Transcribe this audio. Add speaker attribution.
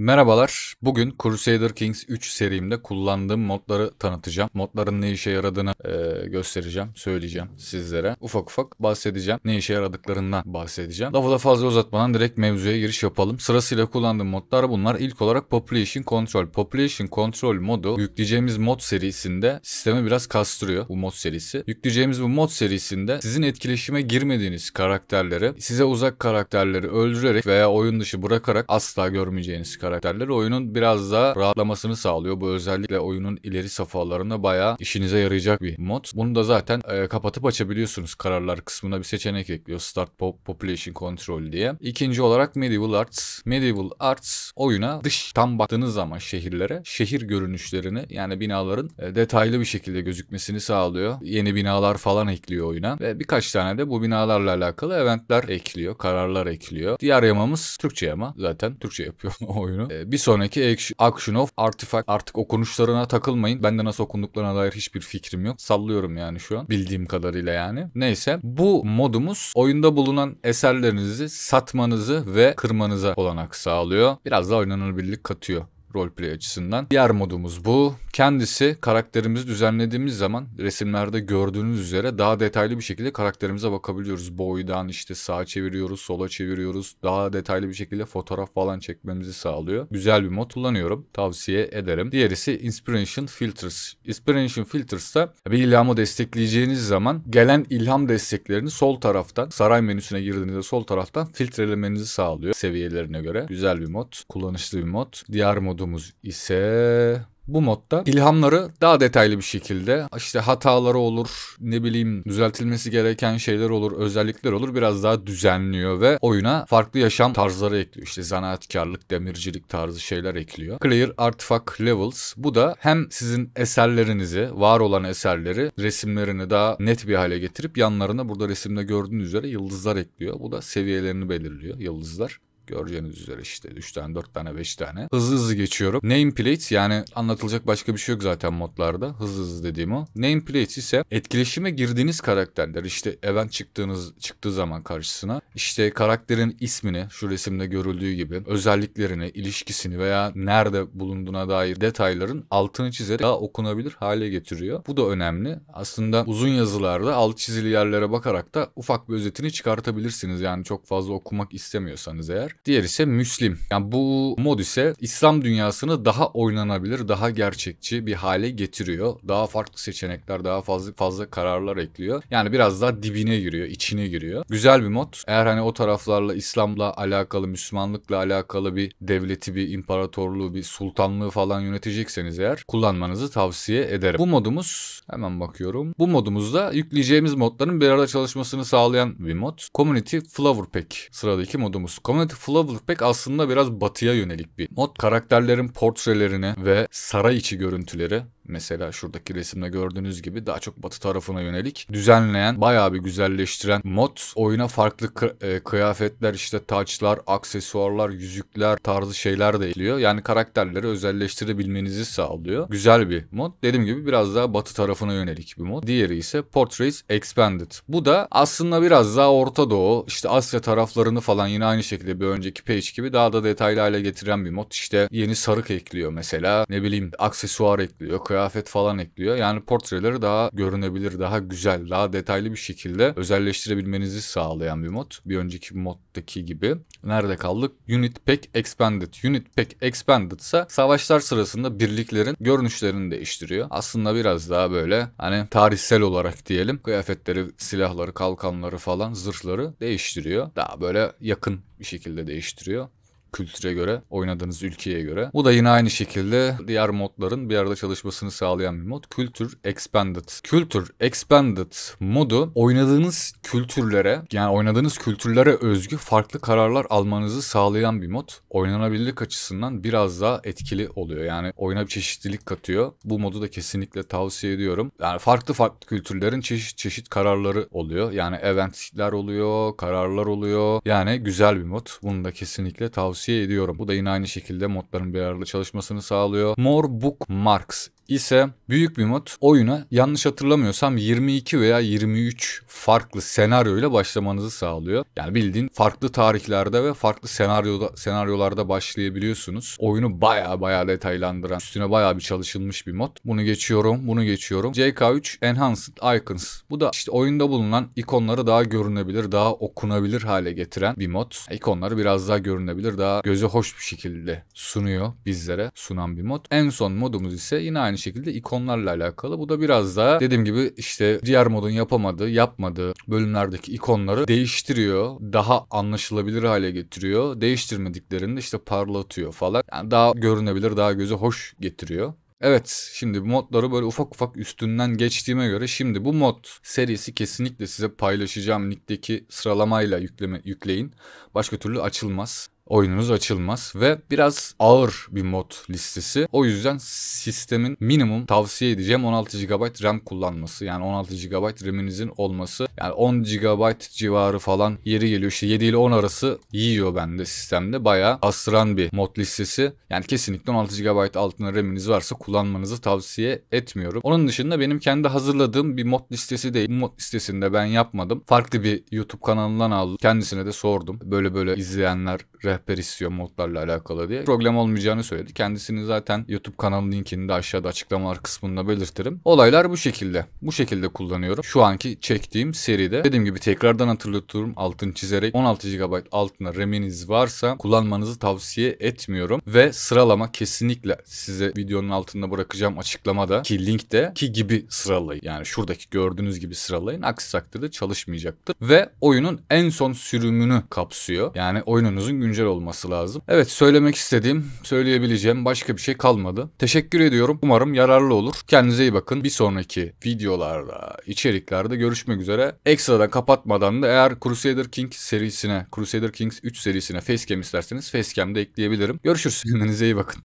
Speaker 1: Merhabalar, bugün Crusader Kings 3 serimde kullandığım modları tanıtacağım. Modların ne işe yaradığını e, göstereceğim, söyleyeceğim sizlere. Ufak ufak bahsedeceğim, ne işe yaradıklarından bahsedeceğim. Lafı da fazla uzatmadan direkt mevzuya giriş yapalım. Sırasıyla kullandığım modlar bunlar. İlk olarak Population Control. Population Control modu yükleyeceğimiz mod serisinde sistemi biraz kastırıyor bu mod serisi. Yükleyeceğimiz bu mod serisinde sizin etkileşime girmediğiniz karakterleri, size uzak karakterleri öldürerek veya oyun dışı bırakarak asla görmeyeceğiniz karakterleri karakterleri oyunun biraz da rahatlamasını sağlıyor. Bu özellikle oyunun ileri safhalarında bayağı işinize yarayacak bir mod. Bunu da zaten e, kapatıp açabiliyorsunuz. Kararlar kısmına bir seçenek ekliyor. Start Pop Population Control diye. İkinci olarak Medieval Arts. Medieval Arts oyuna dıştan baktığınız zaman şehirlere şehir görünüşlerini yani binaların e, detaylı bir şekilde gözükmesini sağlıyor. Yeni binalar falan ekliyor oyuna ve birkaç tane de bu binalarla alakalı eventler ekliyor, kararlar ekliyor. Diğer yamamız Türkçe yama. Zaten Türkçe yapıyor oyun oyunu. Ee, bir sonraki Action of Artifact. Artık okunuşlarına takılmayın. Ben de nasıl okunduklarına dair hiçbir fikrim yok. Sallıyorum yani şu an. Bildiğim kadarıyla yani. Neyse. Bu modumuz oyunda bulunan eserlerinizi satmanızı ve kırmanıza olanak sağlıyor. Biraz da oynanabilirlik katıyor roleplay açısından. Diğer modumuz bu. Kendisi karakterimizi düzenlediğimiz zaman resimlerde gördüğünüz üzere daha detaylı bir şekilde karakterimize bakabiliyoruz. Boydan işte sağa çeviriyoruz, sola çeviriyoruz. Daha detaylı bir şekilde fotoğraf falan çekmemizi sağlıyor. Güzel bir mod kullanıyorum. Tavsiye ederim. ise Inspiration Filters. Inspiration Filters'ta bir ilhamı destekleyeceğiniz zaman gelen ilham desteklerini sol taraftan saray menüsüne girdiğinizde sol taraftan filtrelemenizi sağlıyor seviyelerine göre. Güzel bir mod. Kullanışlı bir mod. Diğer mod modumuz ise bu modda ilhamları daha detaylı bir şekilde işte hataları olur ne bileyim düzeltilmesi gereken şeyler olur özellikler olur biraz daha düzenliyor ve oyuna farklı yaşam tarzları ekliyor işte zanaatkarlık demircilik tarzı şeyler ekliyor. Clear Artifact Levels bu da hem sizin eserlerinizi var olan eserleri resimlerini daha net bir hale getirip yanlarına burada resimde gördüğünüz üzere yıldızlar ekliyor. Bu da seviyelerini belirliyor yıldızlar. Göreceğiniz üzere işte 3 tane 4 tane 5 tane. Hızlı hızlı geçiyorum. Nameplate yani anlatılacak başka bir şey yok zaten modlarda. Hızlı hızlı dediğim o. Nameplate ise etkileşime girdiğiniz karakterler. işte event çıktığınız çıktığı zaman karşısına işte karakterin ismini şu resimde görüldüğü gibi özelliklerini, ilişkisini veya nerede bulunduğuna dair detayların altını çizerek daha okunabilir hale getiriyor. Bu da önemli. Aslında uzun yazılarda alt çizili yerlere bakarak da ufak bir özetini çıkartabilirsiniz. Yani çok fazla okumak istemiyorsanız eğer. Diğer ise Müslim. Yani bu mod ise İslam dünyasını daha oynanabilir, daha gerçekçi bir hale getiriyor. Daha farklı seçenekler, daha fazla fazla kararlar ekliyor. Yani biraz daha dibine giriyor, içine giriyor. Güzel bir mod. Eğer hani o taraflarla İslam'la alakalı, Müslümanlıkla alakalı bir devleti, bir imparatorluğu, bir sultanlığı falan yönetecekseniz eğer kullanmanızı tavsiye ederim. Bu modumuz hemen bakıyorum. Bu modumuzda yükleyeceğimiz modların bir arada çalışmasını sağlayan bir mod. Community Flower Pack sıradaki modumuz. Community Full Black aslında biraz batıya yönelik bir mod. Karakterlerin portrelerini ve saray içi görüntüleri mesela şuradaki resimde gördüğünüz gibi daha çok batı tarafına yönelik düzenleyen, bayağı bir güzelleştiren mod. Oyuna farklı e, kıyafetler, işte taçlar, aksesuarlar, yüzükler tarzı şeyler de ekliyor. Yani karakterleri özelleştirebilmenizi sağlıyor. Güzel bir mod. Dediğim gibi biraz daha batı tarafına yönelik bir mod. Diğeri ise Portraits Expanded. Bu da aslında biraz daha Orta Doğu, işte Asya taraflarını falan yine aynı şekilde bir önceki page gibi daha da detaylı hale getiren bir mod. işte yeni sarık ekliyor mesela. Ne bileyim aksesuar ekliyor, kıyafet falan ekliyor. Yani portreleri daha görünebilir, daha güzel, daha detaylı bir şekilde özelleştirebilmenizi sağlayan bir mod. Bir önceki moddaki gibi. Nerede kaldık? Unit Pack Expanded. Unit Pack Expanded ise savaşlar sırasında birliklerin görünüşlerini değiştiriyor. Aslında biraz daha böyle hani tarihsel olarak diyelim kıyafetleri, silahları, kalkanları falan zırhları değiştiriyor. Daha böyle yakın bir şekilde değiştiriyor kültüre göre, oynadığınız ülkeye göre. Bu da yine aynı şekilde diğer modların bir arada çalışmasını sağlayan bir mod. Kültür Expanded. Kültür Expanded modu oynadığınız kültürlere yani oynadığınız kültürlere özgü farklı kararlar almanızı sağlayan bir mod. Oynanabilirlik açısından biraz daha etkili oluyor. Yani oyuna bir çeşitlilik katıyor. Bu modu da kesinlikle tavsiye ediyorum. Yani farklı farklı kültürlerin çeşit çeşit kararları oluyor. Yani eventler oluyor, kararlar oluyor. Yani güzel bir mod. Bunu da kesinlikle tavsiye tavsiye ediyorum. Bu da yine aynı şekilde modların bir arada çalışmasını sağlıyor. More Bookmarks ise Büyük bir mod oyuna yanlış hatırlamıyorsam 22 veya 23 farklı senaryo ile başlamanızı sağlıyor. Yani bildiğin farklı tarihlerde ve farklı senaryoda, senaryolarda başlayabiliyorsunuz. Oyunu baya baya detaylandıran, üstüne baya bir çalışılmış bir mod. Bunu geçiyorum, bunu geçiyorum. JK3 Enhanced Icons. Bu da işte oyunda bulunan ikonları daha görünebilir, daha okunabilir hale getiren bir mod. İkonları biraz daha görünebilir, daha göze hoş bir şekilde sunuyor bizlere sunan bir mod. En son modumuz ise yine aynı aynı şekilde ikonlarla alakalı. Bu da biraz daha dediğim gibi işte diğer modun yapamadığı, yapmadığı bölümlerdeki ikonları değiştiriyor. Daha anlaşılabilir hale getiriyor. Değiştirmediklerini işte parlatıyor falan. Yani daha görünebilir, daha gözü hoş getiriyor. Evet şimdi modları böyle ufak ufak üstünden geçtiğime göre şimdi bu mod serisi kesinlikle size paylaşacağım linkteki sıralamayla yükleme, yükleyin. Başka türlü açılmaz oyununuz açılmaz ve biraz ağır bir mod listesi. O yüzden sistemin minimum tavsiye edeceğim 16 GB RAM kullanması. Yani 16 GB RAM'inizin olması. Yani 10 GB civarı falan yeri geliyor. İşte 7 ile 10 arası yiyor bende sistemde. Bayağı astıran bir mod listesi. Yani kesinlikle 16 GB altına RAM'iniz varsa kullanmanızı tavsiye etmiyorum. Onun dışında benim kendi hazırladığım bir mod listesi değil. Mod listesinde ben yapmadım. Farklı bir YouTube kanalından aldım. Kendisine de sordum. Böyle böyle izleyenler rehber istiyor modlarla alakalı diye. Problem olmayacağını söyledi. Kendisini zaten YouTube kanal linkini de aşağıda açıklamalar kısmında belirtirim. Olaylar bu şekilde. Bu şekilde kullanıyorum. Şu anki çektiğim seride. Dediğim gibi tekrardan hatırlatıyorum altını çizerek 16 GB altına RAM'iniz varsa kullanmanızı tavsiye etmiyorum. Ve sıralama kesinlikle size videonun altında bırakacağım açıklamada ki linkte ki gibi sıralayın. Yani şuradaki gördüğünüz gibi sıralayın. Aksi takdirde çalışmayacaktır. Ve oyunun en son sürümünü kapsıyor. Yani oyununuzun güncel olması lazım. Evet söylemek istediğim, söyleyebileceğim başka bir şey kalmadı. Teşekkür ediyorum. Umarım yararlı olur. Kendinize iyi bakın. Bir sonraki videolarda, içeriklerde görüşmek üzere. Ekstradan kapatmadan da eğer Crusader Kings serisine, Crusader Kings 3 serisine facecam isterseniz facecam de ekleyebilirim. Görüşürüz. Kendinize iyi bakın.